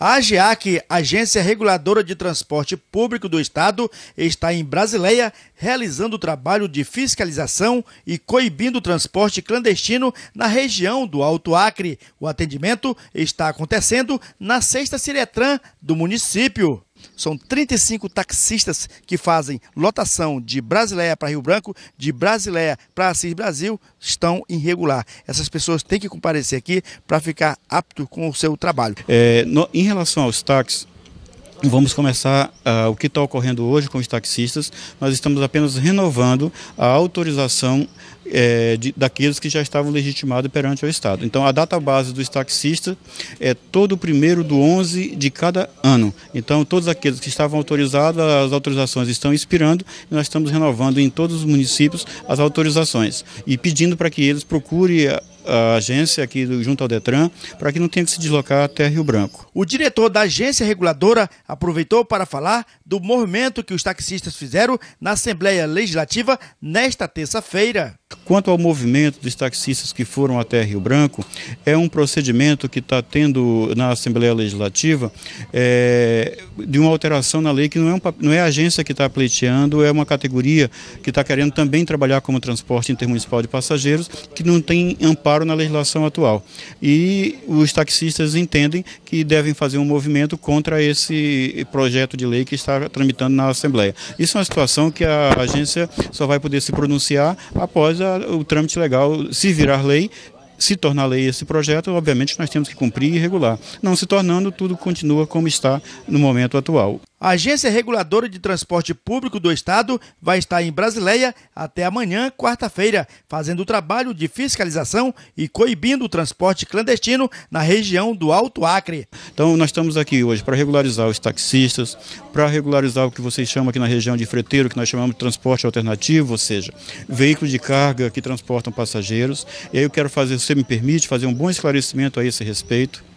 A AGEAC, Agência Reguladora de Transporte Público do Estado, está em Brasileia realizando o trabalho de fiscalização e coibindo o transporte clandestino na região do Alto Acre. O atendimento está acontecendo na sexta Ciretran do município. São 35 taxistas que fazem lotação de Brasileia para Rio Branco, de Brasileia para Assis Brasil, estão irregular. Essas pessoas têm que comparecer aqui para ficar apto com o seu trabalho. É, no, em relação aos táxis, Vamos começar uh, o que está ocorrendo hoje com os taxistas. Nós estamos apenas renovando a autorização é, de, daqueles que já estavam legitimados perante o Estado. Então, a data base dos taxistas é todo o primeiro do 11 de cada ano. Então, todos aqueles que estavam autorizados, as autorizações estão expirando e nós estamos renovando em todos os municípios as autorizações e pedindo para que eles procurem a agência aqui do, junto ao Detran, para que não tenha que se deslocar até Rio Branco. O diretor da agência reguladora aproveitou para falar do movimento que os taxistas fizeram na Assembleia Legislativa nesta terça-feira. Quanto ao movimento dos taxistas que foram até Rio Branco, é um procedimento que está tendo na Assembleia Legislativa é, de uma alteração na lei que não é, um, não é a agência que está pleiteando, é uma categoria que está querendo também trabalhar como transporte intermunicipal de passageiros, que não tem amparo na legislação atual. E os taxistas entendem que devem fazer um movimento contra esse projeto de lei que está tramitando na Assembleia. Isso é uma situação que a agência só vai poder se pronunciar após a, ah, o trâmite legal, se virar lei, se tornar lei esse projeto, obviamente nós temos que cumprir e regular. Não se tornando, tudo continua como está no momento atual. A Agência Reguladora de Transporte Público do Estado vai estar em Brasileia até amanhã, quarta-feira, fazendo o trabalho de fiscalização e coibindo o transporte clandestino na região do Alto Acre. Então, nós estamos aqui hoje para regularizar os taxistas, para regularizar o que vocês chamam aqui na região de freteiro, que nós chamamos de transporte alternativo, ou seja, veículos de carga que transportam passageiros. E aí eu quero fazer, se você me permite, fazer um bom esclarecimento a esse respeito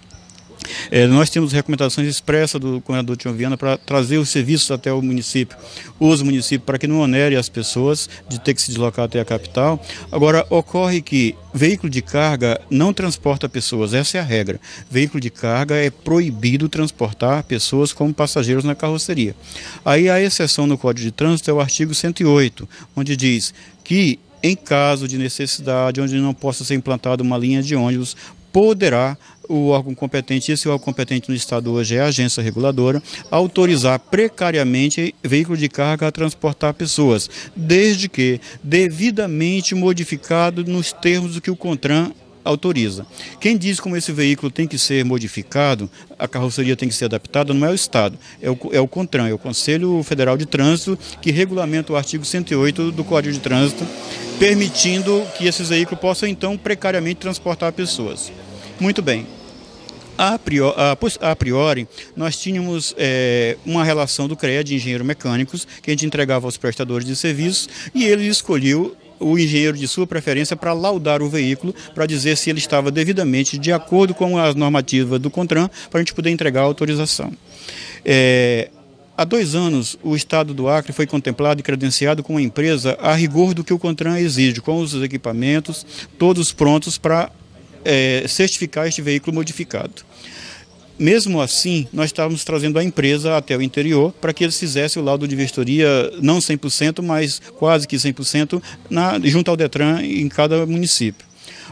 é, nós temos recomendações expressas do governador Tião Viana para trazer os serviços até o município, os municípios, para que não onere as pessoas de ter que se deslocar até a capital. Agora, ocorre que veículo de carga não transporta pessoas, essa é a regra. Veículo de carga é proibido transportar pessoas como passageiros na carroceria. Aí a exceção no Código de Trânsito é o artigo 108, onde diz que em caso de necessidade, onde não possa ser implantada uma linha de ônibus poderá o órgão competente, esse órgão competente no Estado hoje é a agência reguladora, autorizar precariamente veículo de carga a transportar pessoas, desde que devidamente modificado nos termos do que o CONTRAN autoriza. Quem diz como esse veículo tem que ser modificado, a carroceria tem que ser adaptada, não é o Estado, é o, é o CONTRAN, é o Conselho Federal de Trânsito, que regulamenta o artigo 108 do Código de Trânsito, permitindo que esses veículos possam, então, precariamente transportar pessoas. Muito bem. A priori, a priori, nós tínhamos é, uma relação do CREA de engenheiro mecânicos que a gente entregava aos prestadores de serviços e ele escolheu o engenheiro de sua preferência para laudar o veículo, para dizer se ele estava devidamente de acordo com as normativas do CONTRAN, para a gente poder entregar a autorização. É, Há dois anos, o Estado do Acre foi contemplado e credenciado com uma empresa a rigor do que o CONTRAN exige, com os equipamentos todos prontos para é, certificar este veículo modificado. Mesmo assim, nós estávamos trazendo a empresa até o interior para que eles fizessem o laudo de vistoria, não 100%, mas quase que 100%, na, junto ao Detran em cada município.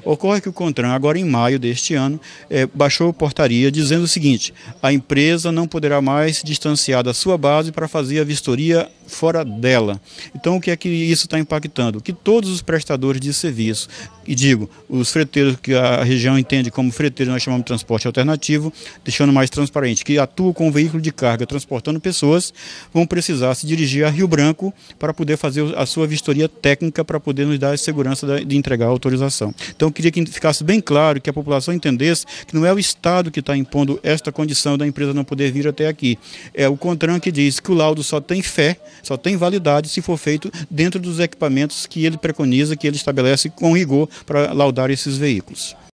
Ocorre que o CONTRAN, agora em maio deste ano, é, baixou portaria dizendo o seguinte: a empresa não poderá mais se distanciar da sua base para fazer a vistoria fora dela. Então, o que é que isso está impactando? Que todos os prestadores de serviço, e digo, os freteiros que a região entende como freteiros, nós chamamos de transporte alternativo, deixando mais transparente, que atuam com um veículo de carga transportando pessoas, vão precisar se dirigir a Rio Branco para poder fazer a sua vistoria técnica para poder nos dar a segurança de entregar a autorização. Então, eu queria que ficasse bem claro, que a população entendesse que não é o Estado que está impondo esta condição da empresa não poder vir até aqui. É o CONTRAN que diz que o laudo só tem fé só tem validade se for feito dentro dos equipamentos que ele preconiza, que ele estabelece com rigor para laudar esses veículos.